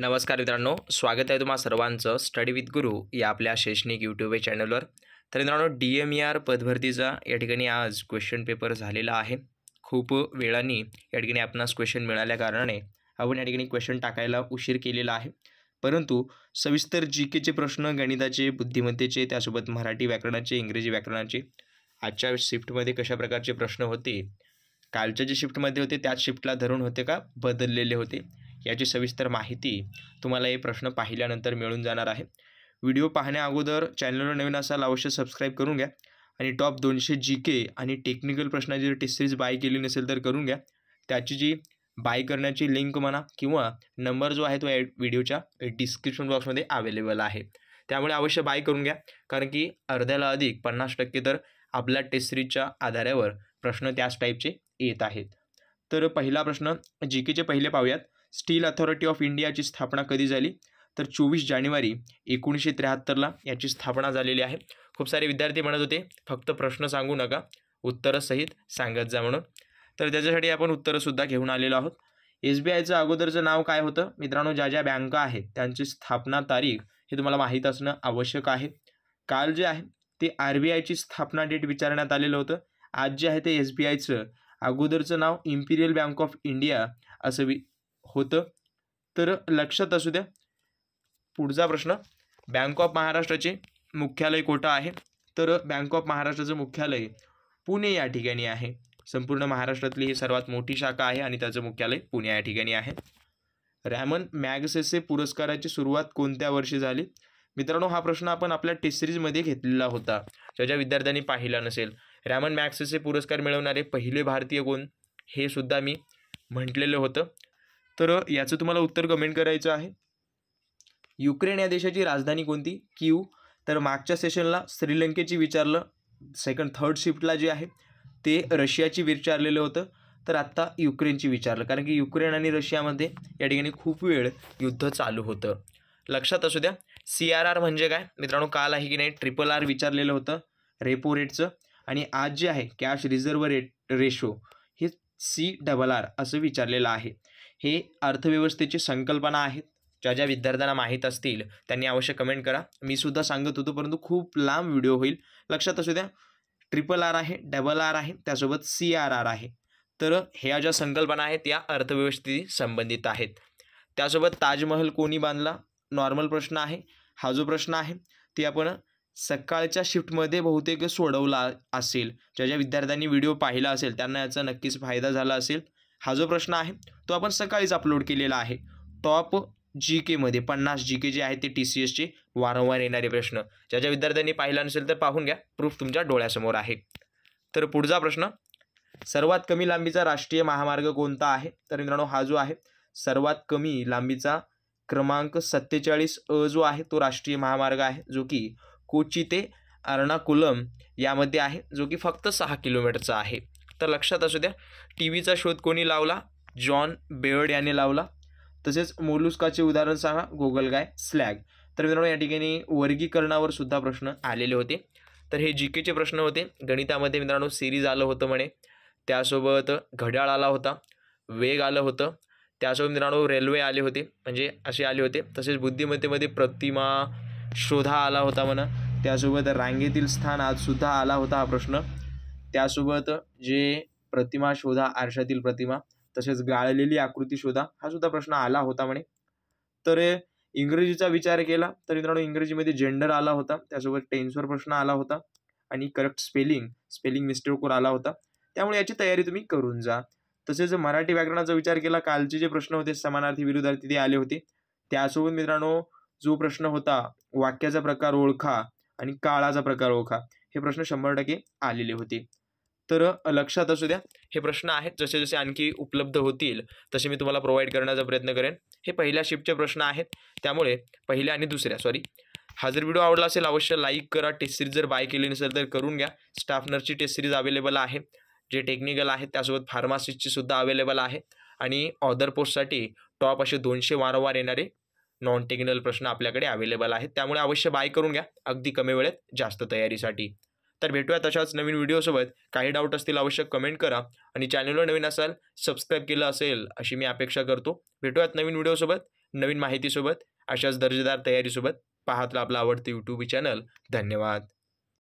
नमस्कार मित्रांनो स्वागत आहे तुम्हा सर्वांचं स्टडी विथ गुरु या आपल्या शैक्षणिक यूट्यूब चॅनलवर तर मित्रांनो डी एम ई आर पदभरतीचा या ठिकाणी आज क्वेश्चन पेपर झालेला आहे खूप वेळाने या ठिकाणी आपणास क्वेश्चन मिळाल्या कारणाने आपण या ठिकाणी क्वेश्चन टाकायला उशीर केलेला आहे परंतु सविस्तर जी केचे प्रश्न गणिताचे बुद्धिमत्तेचे त्यासोबत मराठी व्याकरणाचे इंग्रजी व्याकरणाचे आजच्या शिफ्टमध्ये कशा प्रकारचे प्रश्न होते कालच्या जे शिफ्टमध्ये होते त्याच शिफ्टला धरून होते का बदललेले होते याची सविस्तर माहिती तुम्हाला हे प्रश्न पाहिल्यानंतर मिळून जाणार आहे व्हिडिओ पाहण्याअगोदर चॅनलवर नवीन असाल अवश्य सबस्क्राईब करून घ्या आणि टॉप दोनशे जी के आणि टेक्निकल प्रश्नाची जर टेस्ट सिरीज बाय केली नसेल तर करून घ्या त्याची जी बाय करण्याची लिंक म्हणा किंवा नंबर जो आहे तो या व्हिडिओच्या डिस्क्रिप्शन बॉक्समध्ये अवेलेबल आहे त्यामुळे अवश्य बाय करून घ्या कारण की अर्ध्याला अधिक पन्नास टक्के तर आपल्या टेस्ट सिरीजच्या आधारावर प्रश्न त्याच टाईपचे येत आहेत तर पहिला प्रश्न जी केचे पहिले पाहूयात स्टील अथॉरिटी ऑफ इंडियाची स्थापना कधी झाली तर चोवीस जानेवारी एकोणीसशे त्र्याहत्तरला याची स्थापना झालेली आहे खूप सारे विद्यार्थी म्हणत होते फक्त प्रश्न सांगू नका सहित सांगत जा म्हणून तर त्याच्यासाठी आपण उत्तरंसुद्धा घेऊन आलेलो आहोत एस बी आयचं अगोदरचं नाव काय होतं मित्रांनो ज्या ज्या बँका आहेत त्यांची स्थापना तारीख हे तुम्हाला माहीत असणं आवश्यक आहे काल जे आहे ते आर बी आयची स्थापना डेट विचारण्यात आलेलं होतं आज जे आहे ते एस बी आयचं अगोदरचं नाव इम्पिरियल बँक ऑफ इंडिया असं वि होतं तर लक्षात असू द्या पुढचा प्रश्न बँक ऑफ महाराष्ट्राचे मुख्यालय कोठं आहे तर बँक ऑफ महाराष्ट्राचं मुख्यालय पुणे या ठिकाणी आहे संपूर्ण महाराष्ट्रातली ही सर्वात मोठी शाखा आहे आणि त्याचं मुख्यालय पुणे या ठिकाणी आहे रॅमन मॅगसेसे पुरस्काराची सुरुवात कोणत्या वर्षी झाली मित्रांनो हा प्रश्न आपण आपल्या टेस्ट सिरीजमध्ये घेतलेला होता ज्या ज्या विद्यार्थ्यांनी पाहिला नसेल रॅमन मॅक्सेसे पुरस्कार मिळवणारे पहिले भारतीय कोण हे सुद्धा मी म्हटलेलं होतं तर याचं तुम्हाला उत्तर कमेंट करायचं आहे युक्रेन या देशाची राजधानी कोणती क्यू तर मागच्या सेशनला श्रीलंकेची विचारलं सेकंड थर्ड शिफ्टला जे आहे ते रशियाची विचारलेलं होतं तर आत्ता युक्रेनची विचारलं कारण की युक्रेन आणि रशियामध्ये या ठिकाणी खूप वेळ युद्ध चालू होतं लक्षात असू द्या सी आर आर म्हणजे काय मित्रांनो काल आहे की नाही ट्रिपल आर विचारलेलं होतं रेपो रेटचं आणि आज जे आहे कॅश रिझर्व रेट रेशो हे सी डबल आर असं विचारलेलं आहे हे अर्थव्यवस्थेची संकल्पना आहेत ज्या ज्या विद्यार्थ्यांना माहीत असतील त्यांनी अवश्य कमेंट करा मी सुद्धा सांगत होतो परंतु खूप लांब व्हिडिओ होईल लक्षात असू द्या ट्रिपल आर आहे डबल आर आहे त्यासोबत सी आर आर आहे तर ह्या ज्या संकल्पना आहेत या अर्थव्यवस्थेशी संबंधित आहेत त्यासोबत ताजमहल कोणी बांधला नॉर्मल प्रश्न आहे हा जो प्रश्न आहे ते आपण सकाळच्या शिफ्टमध्ये बहुतेक सोडवला असेल ज्या ज्या विद्यार्थ्यांनी व्हिडिओ पाहिला असेल त्यांना याचा नक्कीच फायदा झाला असेल हा जो प्रश्न आहे तो आपण सकाळीच अपलोड केलेला आहे टॉप जी केमध्ये पन्नास जी के जे आहे ते टी सी एसचे वारंवार येणारे प्रश्न ज्या ज्या विद्यार्थ्यांनी पाहिला नसेल तर पाहून घ्या प्रूफ तुमच्या डोळ्यासमोर आहे तर पुढचा प्रश्न सर्वात कमी लांबीचा राष्ट्रीय महामार्ग कोणता आहे तर मित्रांनो हा जो आहे सर्वात कमी लांबीचा क्रमांक सत्तेचाळीस अ जो आहे तो राष्ट्रीय महामार्ग आहे जो की कोची ते अर्णाकुलम यामध्ये आहे जो की फक्त सहा किलोमीटरचा आहे तर लक्षात असू द्या टी व्हीचा शोध कोणी लावला जॉन बेअर्ड याने लावला तसेच मोलुस्काचे उदाहरण सांगा गाय स्लॅग तर मित्रांनो या ठिकाणी वर्गीकरणावर सुद्धा प्रश्न आलेले होते तर हे जी केचे प्रश्न होते गणितामध्ये मित्रांनो सिरीज आलं होतं म्हणे त्यासोबत घड्याळ आला होता वेग आलं होतं त्यासोबत मित्रांनो रेल्वे आले होते म्हणजे असे आले होते तसेच बुद्धिमत्तेमध्ये प्रतिमा शोधा आला होता म्हणा त्यासोबत रांगेतील स्थान आज सुद्धा आला होता हा प्रश्न त्यासोबत जे प्रतिमा शोधा आरशातील प्रतिमा तसेच गाळलेली आकृती शोधा हा सुद्धा प्रश्न आला होता म्हणे तर इंग्रजीचा विचार केला तर मित्रांनो इंग्रजीमध्ये जेंडर आला होता त्यासोबत टेन्सवर प्रश्न आला होता आणि करेक्ट स्पेलिंग स्पेलिंग मिस्टेकवर आला होता त्यामुळे याची तयारी तुम्ही करून जा तसेच मराठी व्याकरणाचा विचार केला कालचे जे प्रश्न होते समानार्थी विरुद्धार्थी ते आले होते त्यासोबत मित्रांनो जो प्रश्न होता वाक्याचा प्रकार ओळखा आणि काळाचा प्रकार ओळखा हे प्रश्न शंभर टक्के आलेले होते तर लक्षात असू द्या हे प्रश्न आहेत जसे जसे आणखी उपलब्ध होतील तसे मी तुम्हाला प्रोव्हाइड करण्याचा प्रयत्न करेन हे पहिल्या शिफ्टचे प्रश्न आहेत त्यामुळे पहिल्या आणि दुसऱ्या सॉरी हा जर व्हिडिओ आवडला असेल अवश्य लाईक करा टेस्ट सिरीज जर बाय केली नसेल तर करून घ्या स्टाफनरची टेस्ट सिरीज अवेलेबल आहे जे टेक्निकल आहेत त्यासोबत फार्मासिस्टची सुद्धा अवेलेबल आहे आणि ऑदर पोस्टसाठी टॉप असे दोनशे वारंवार येणारे नॉन टेक्निकल प्रश्न आपल्याकडे अवेलेबल आहेत त्यामुळे अवश्य बाय करून घ्या अगदी कमी वेळेत जास्त तयारीसाठी तर भेटूया तशाच नवीन व्हिडिओसोबत काही डाऊट असतील अवश्य कमेंट करा आणि चॅनलवर नवीन असाल सबस्क्राईब केलं असेल अशी मी अपेक्षा करतो भेटूयात नवीन व्हिडिओसोबत नवीन माहितीसोबत अशाच दर्जेदार तयारीसोबत पाहतला आपलं आवडतं यूट्यूब चॅनल धन्यवाद